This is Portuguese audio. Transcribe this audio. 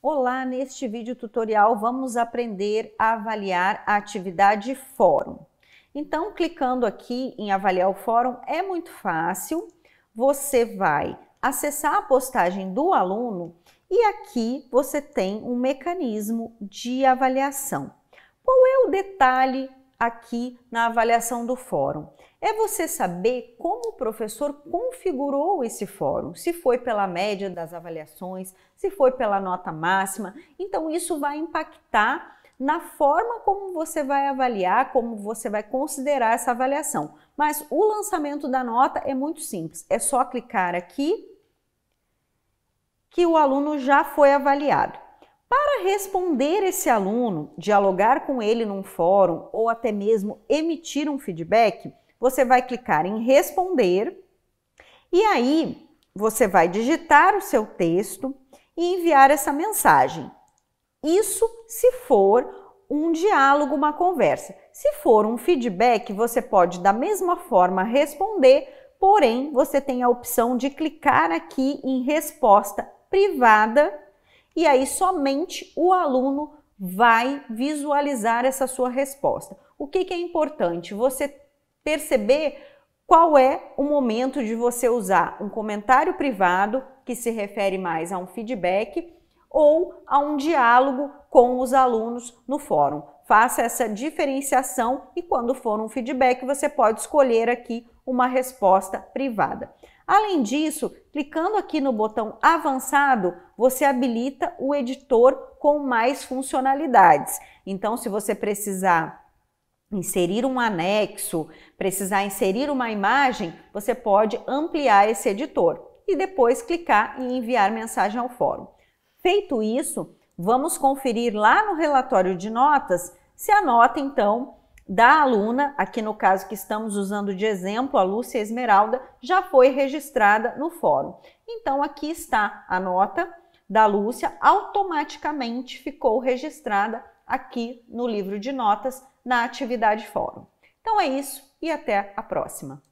Olá, neste vídeo tutorial vamos aprender a avaliar a atividade fórum. Então, clicando aqui em avaliar o fórum é muito fácil. Você vai acessar a postagem do aluno e aqui você tem um mecanismo de avaliação. Qual é o detalhe aqui na avaliação do fórum. É você saber como o professor configurou esse fórum, se foi pela média das avaliações, se foi pela nota máxima. Então, isso vai impactar na forma como você vai avaliar, como você vai considerar essa avaliação. Mas o lançamento da nota é muito simples, é só clicar aqui que o aluno já foi avaliado. Para responder esse aluno, dialogar com ele num fórum ou até mesmo emitir um feedback, você vai clicar em responder e aí você vai digitar o seu texto e enviar essa mensagem. Isso se for um diálogo, uma conversa. Se for um feedback, você pode da mesma forma responder, porém você tem a opção de clicar aqui em resposta privada e aí somente o aluno vai visualizar essa sua resposta. O que, que é importante? Você perceber qual é o momento de você usar um comentário privado, que se refere mais a um feedback, ou a um diálogo com os alunos no fórum. Faça essa diferenciação e quando for um feedback, você pode escolher aqui uma resposta privada. Além disso, clicando aqui no botão avançado, você habilita o editor com mais funcionalidades. Então, se você precisar inserir um anexo, precisar inserir uma imagem, você pode ampliar esse editor e depois clicar em enviar mensagem ao fórum. Feito isso, vamos conferir lá no relatório de notas se a nota então da aluna, aqui no caso que estamos usando de exemplo, a Lúcia Esmeralda, já foi registrada no fórum. Então, aqui está a nota da Lúcia, automaticamente ficou registrada aqui no livro de notas, na atividade fórum. Então é isso e até a próxima!